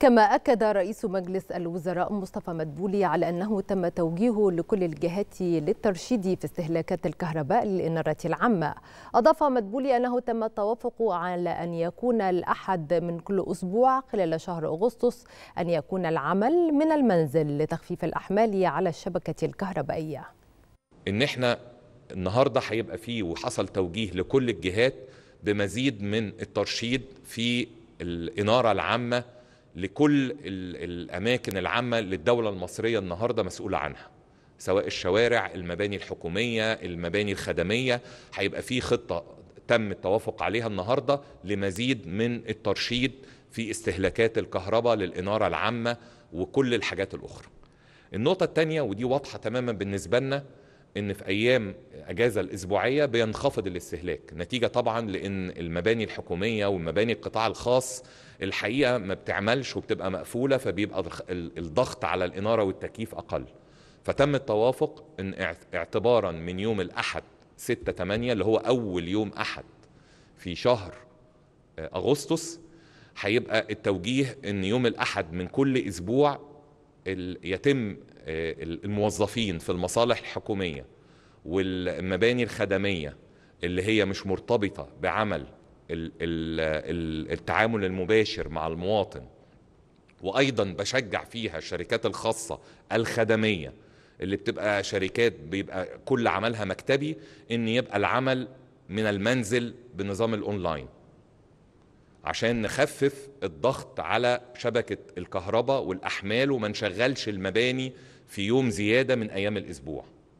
كما أكد رئيس مجلس الوزراء مصطفى مدبولي على أنه تم توجيهه لكل الجهات للترشيد في استهلاكات الكهرباء للإنارة العامة أضاف مدبولي أنه تم التوافق على أن يكون الأحد من كل أسبوع خلال شهر أغسطس أن يكون العمل من المنزل لتخفيف الأحمال على الشبكة الكهربائية إن إحنا النهاردة هيبقى فيه وحصل توجيه لكل الجهات بمزيد من الترشيد في الإنارة العامة لكل الاماكن العامه اللي الدوله المصريه النهارده مسؤوله عنها سواء الشوارع المباني الحكوميه المباني الخدميه هيبقى في خطه تم التوافق عليها النهارده لمزيد من الترشيد في استهلاكات الكهرباء للاناره العامه وكل الحاجات الاخرى النقطه الثانيه ودي واضحه تماما بالنسبه لنا ان في ايام اجازه الاسبوعيه بينخفض الاستهلاك نتيجه طبعا لان المباني الحكوميه والمباني القطاع الخاص الحقيقه ما بتعملش وبتبقى مقفوله فبيبقى الضغط على الاناره والتكييف اقل فتم التوافق ان اعتبارا من يوم الاحد 6 8 اللي هو اول يوم احد في شهر آه، اغسطس هيبقى التوجيه ان يوم الاحد من كل اسبوع يتم آه، الموظفين في المصالح الحكوميه والمباني الخدميه اللي هي مش مرتبطه بعمل التعامل المباشر مع المواطن وايضا بشجع فيها الشركات الخاصه الخدميه اللي بتبقى شركات بيبقى كل عملها مكتبي ان يبقى العمل من المنزل بنظام الاونلاين عشان نخفف الضغط على شبكة الكهرباء والأحمال وما نشغلش المباني في يوم زيادة من أيام الأسبوع